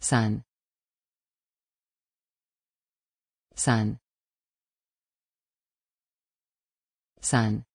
Sun. Sun. Sun.